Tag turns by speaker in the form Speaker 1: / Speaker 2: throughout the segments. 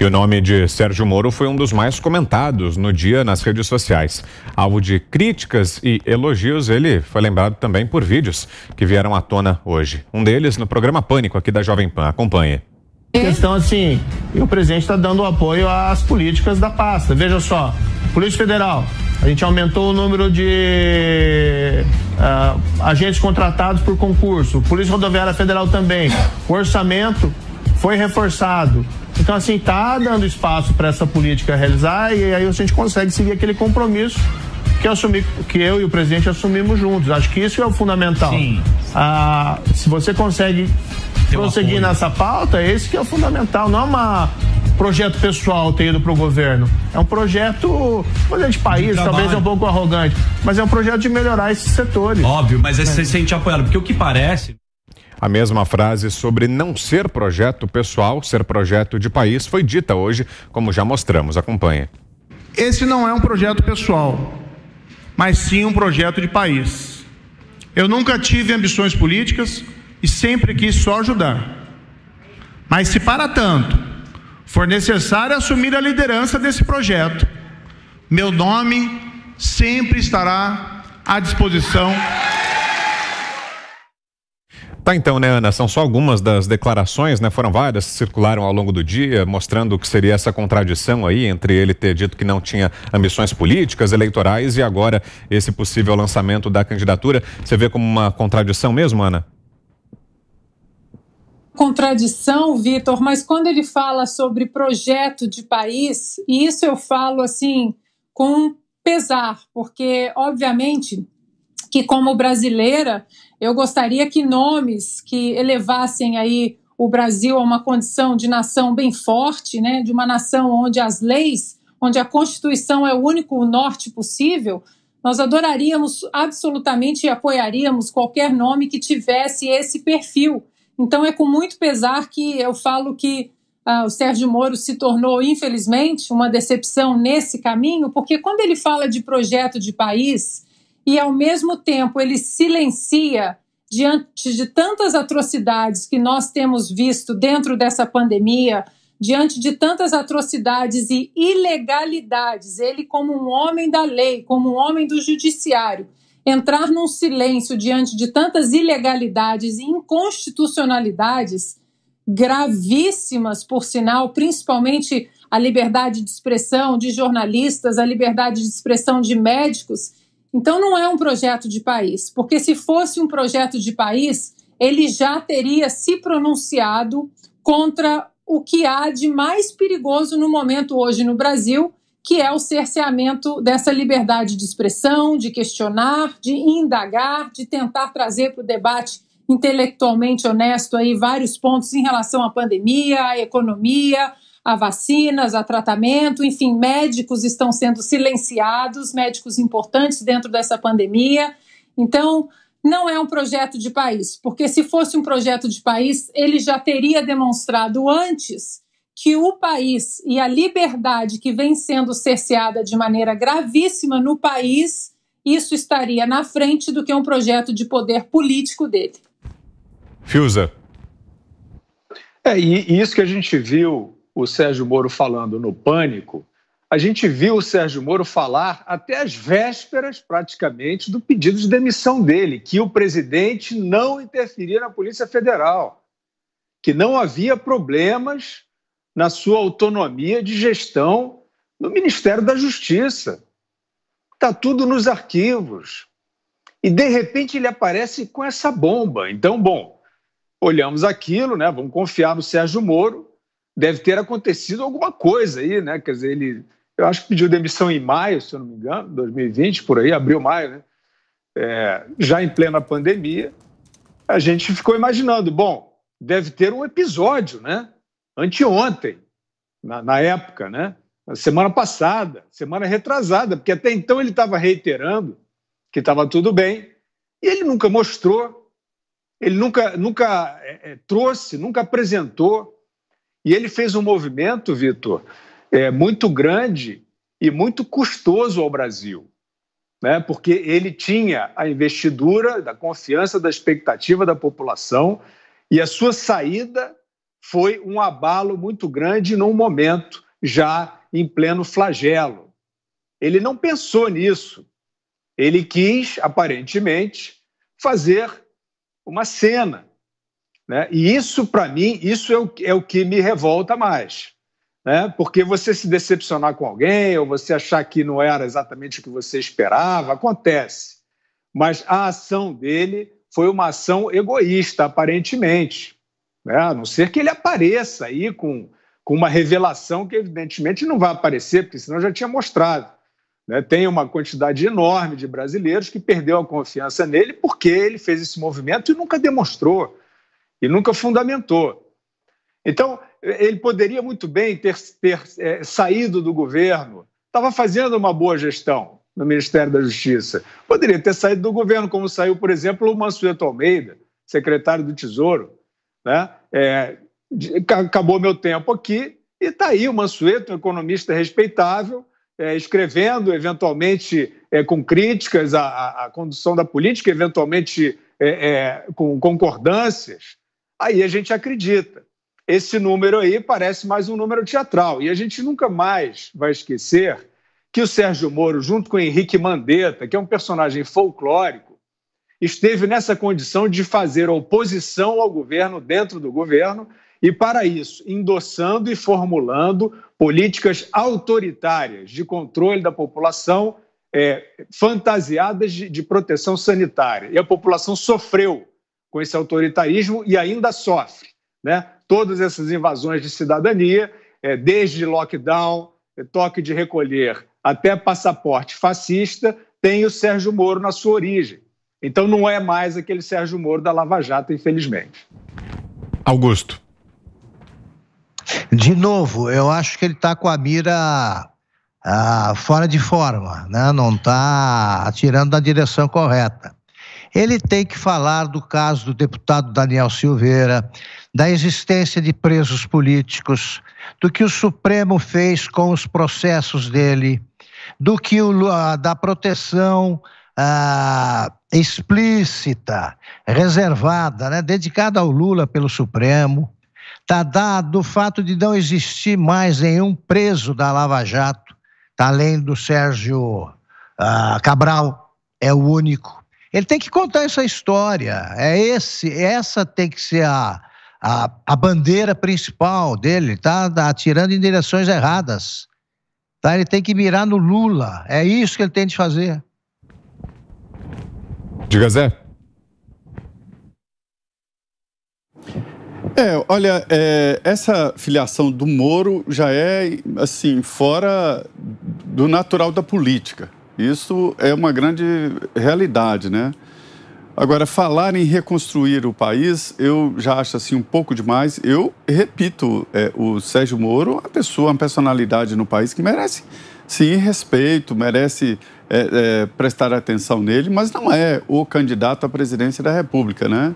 Speaker 1: E o nome de Sérgio Moro foi um dos mais comentados no dia nas redes sociais. Alvo de críticas e elogios, ele foi lembrado também por vídeos que vieram à tona hoje. Um deles no programa Pânico aqui da Jovem Pan. Acompanhe.
Speaker 2: Questão assim, e o presidente está dando apoio às políticas da pasta. Veja só, Polícia Federal, a gente aumentou o número de uh, agentes contratados por concurso. Polícia Rodoviária Federal também. O orçamento foi reforçado. Então, assim, tá dando espaço para essa política realizar e aí a gente consegue seguir aquele compromisso que eu, assumi, que eu e o presidente assumimos juntos. Acho que isso é o fundamental. Sim. Ah, se você consegue Tem prosseguir nessa pauta, esse que é o fundamental, não é um projeto pessoal ter ido para o governo. É um projeto, vou de país, de talvez é um pouco arrogante, mas é um projeto de melhorar esses setores. Óbvio, mas é. você se sente apoiado, porque o que parece.
Speaker 1: A mesma frase sobre não ser projeto pessoal, ser projeto de país, foi dita hoje, como já mostramos. Acompanhe.
Speaker 2: Esse não é um projeto pessoal, mas sim um projeto de país. Eu nunca tive ambições políticas e sempre quis só ajudar. Mas se para tanto for necessário assumir a liderança desse projeto, meu nome sempre estará à disposição
Speaker 1: Tá então, né, Ana? São só algumas das declarações, né? Foram várias que circularam ao longo do dia, mostrando que seria essa contradição aí entre ele ter dito que não tinha ambições políticas, eleitorais e agora esse possível lançamento da candidatura. Você vê como uma contradição mesmo, Ana?
Speaker 3: contradição, Vitor, mas quando ele fala sobre projeto de país, e isso eu falo assim com pesar, porque obviamente que, como brasileira, eu gostaria que nomes que elevassem aí o Brasil a uma condição de nação bem forte, né, de uma nação onde as leis, onde a Constituição é o único norte possível, nós adoraríamos absolutamente e apoiaríamos qualquer nome que tivesse esse perfil. Então é com muito pesar que eu falo que ah, o Sérgio Moro se tornou, infelizmente, uma decepção nesse caminho, porque quando ele fala de projeto de país, e, ao mesmo tempo, ele silencia diante de tantas atrocidades que nós temos visto dentro dessa pandemia, diante de tantas atrocidades e ilegalidades, ele, como um homem da lei, como um homem do judiciário, entrar num silêncio diante de tantas ilegalidades e inconstitucionalidades gravíssimas, por sinal, principalmente a liberdade de expressão de jornalistas, a liberdade de expressão de médicos então não é um projeto de país, porque se fosse um projeto de país, ele já teria se pronunciado contra o que há de mais perigoso no momento hoje no Brasil, que é o cerceamento dessa liberdade de expressão, de questionar, de indagar, de tentar trazer para o debate intelectualmente honesto aí vários pontos em relação à pandemia, à economia, a vacinas, a tratamento, enfim, médicos estão sendo silenciados, médicos importantes dentro dessa pandemia. Então, não é um projeto de país, porque se fosse um projeto de país, ele já teria demonstrado antes que o país e a liberdade que vem sendo cerceada de maneira gravíssima no país, isso estaria na frente do que é um projeto de poder político dele.
Speaker 1: Fiuza. É, e isso que a gente viu o Sérgio Moro falando no pânico, a gente viu o Sérgio Moro falar até as vésperas, praticamente, do pedido de demissão dele, que o presidente não interferia na Polícia Federal, que não havia problemas na sua autonomia de gestão no Ministério da Justiça. Está tudo nos arquivos. E, de repente, ele aparece com essa bomba. Então, bom, olhamos aquilo, né? vamos confiar no Sérgio Moro, deve ter acontecido alguma coisa aí, né? Quer dizer, ele, eu acho que pediu demissão em maio, se eu não me engano, 2020, por aí, abril, maio, né? É, já em plena pandemia, a gente ficou imaginando, bom, deve ter um episódio, né? Anteontem, na, na época, né? Na semana passada, semana retrasada, porque até então ele estava reiterando que estava tudo bem, e ele nunca mostrou, ele nunca, nunca é, é trouxe, nunca apresentou e ele fez um movimento, Vitor, é, muito grande e muito custoso ao Brasil, né? porque ele tinha a investidura da confiança, da expectativa da população, e a sua saída foi um abalo muito grande num momento já em pleno flagelo. Ele não pensou nisso. Ele quis, aparentemente, fazer uma cena né? E isso, para mim, isso é o, é o que me revolta mais. Né? Porque você se decepcionar com alguém, ou você achar que não era exatamente o que você esperava, acontece. Mas a ação dele foi uma ação egoísta, aparentemente. Né? A não ser que ele apareça aí com, com uma revelação que, evidentemente, não vai aparecer, porque senão já tinha mostrado. Né? Tem uma quantidade enorme de brasileiros que perdeu a confiança nele porque ele fez esse movimento e nunca demonstrou e nunca fundamentou. Então, ele poderia muito bem ter, ter é, saído do governo, estava fazendo uma boa gestão no Ministério da Justiça, poderia ter saído do governo, como saiu, por exemplo, o Mansueto Almeida, secretário do Tesouro. Né? É, acabou meu tempo aqui, e está aí o Mansueto, um economista respeitável, é, escrevendo, eventualmente é, com críticas à, à, condução da política, eventualmente é, é com concordâncias, aí a gente acredita. Esse número aí parece mais um número teatral. E a gente nunca mais vai esquecer que o Sérgio Moro, junto com Henrique Mandetta, que é um personagem folclórico, esteve nessa condição de fazer oposição ao governo dentro do governo e, para isso, endossando e formulando políticas autoritárias de controle da população, é, fantasiadas de, de proteção sanitária. E a população sofreu com esse autoritarismo e ainda sofre. Né? Todas essas invasões de cidadania, é, desde lockdown, é, toque de recolher, até passaporte fascista, tem o Sérgio Moro na sua origem. Então não é mais aquele Sérgio Moro da Lava Jato, infelizmente.
Speaker 2: Augusto. De novo, eu acho que ele está com a mira ah, fora de forma, né? não está atirando na direção correta ele tem que falar do caso do deputado Daniel Silveira, da existência de presos políticos, do que o Supremo fez com os processos dele, do que o, ah, da proteção ah, explícita, reservada, né, dedicada ao Lula pelo Supremo, tá, da, do fato de não existir mais nenhum preso da Lava Jato, tá, além do Sérgio ah, Cabral, é o único. Ele tem que contar essa história. É esse, essa tem que ser a, a, a bandeira principal dele. Está tá atirando em direções erradas. Tá? Ele tem que mirar no Lula. É isso que ele tem de fazer.
Speaker 4: Diga, Zé. É, olha, é, essa filiação do Moro já é, assim, fora do natural da política. Isso é uma grande realidade, né? Agora, falar em reconstruir o país, eu já acho assim um pouco demais. Eu repito, é, o Sérgio Moro uma pessoa, uma personalidade no país que merece, sim, respeito, merece é, é, prestar atenção nele, mas não é o candidato à presidência da República, né?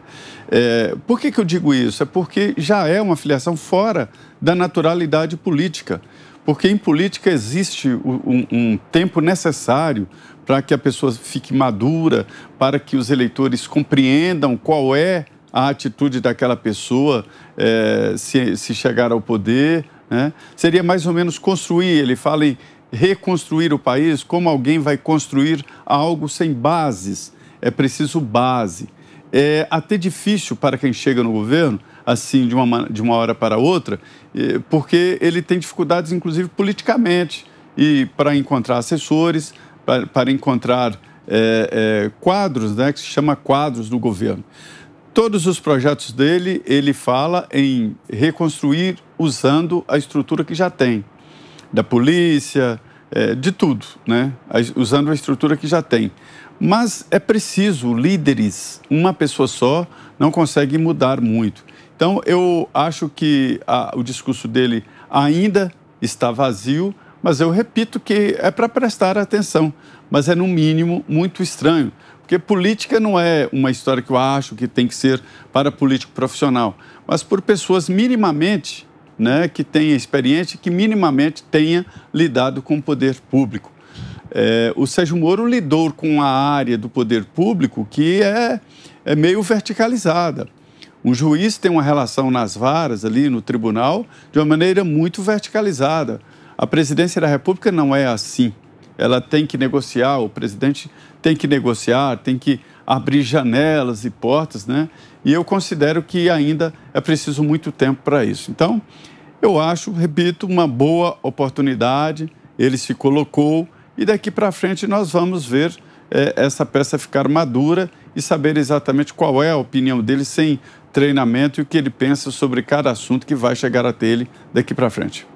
Speaker 4: É, por que, que eu digo isso? É porque já é uma filiação fora da naturalidade política. Porque em política existe um, um tempo necessário para que a pessoa fique madura, para que os eleitores compreendam qual é a atitude daquela pessoa é, se, se chegar ao poder. Né? Seria mais ou menos construir, ele fala em reconstruir o país, como alguém vai construir algo sem bases. É preciso base. É até difícil para quem chega no governo assim de uma, de uma hora para outra, porque ele tem dificuldades, inclusive politicamente, e para encontrar assessores, para, para encontrar é, é, quadros, né, que se chama quadros do governo. Todos os projetos dele, ele fala em reconstruir usando a estrutura que já tem, da polícia, é, de tudo, né? usando a estrutura que já tem. Mas é preciso líderes, uma pessoa só não consegue mudar muito. Então, eu acho que a, ah, o discurso dele ainda está vazio, mas eu repito que é para prestar atenção, mas é, no mínimo, muito estranho. Porque política não é uma história que eu acho que tem que ser para político profissional, mas por pessoas minimamente né, que tenha experiência, que minimamente tenha lidado com o poder público. É, o Sérgio Moro lidou com a área do poder público que é, é meio verticalizada. Um juiz tem uma relação nas varas ali no tribunal de uma maneira muito verticalizada. A presidência da República não é assim. Ela tem que negociar, o presidente tem que negociar, tem que abrir janelas e portas, né? E eu considero que ainda é preciso muito tempo para isso. Então, eu acho, repito, uma boa oportunidade, ele se colocou e daqui para frente nós vamos ver é, essa peça ficar madura e saber exatamente qual é a opinião dele sem treinamento e o que ele pensa sobre cada assunto que vai chegar até ele daqui para frente.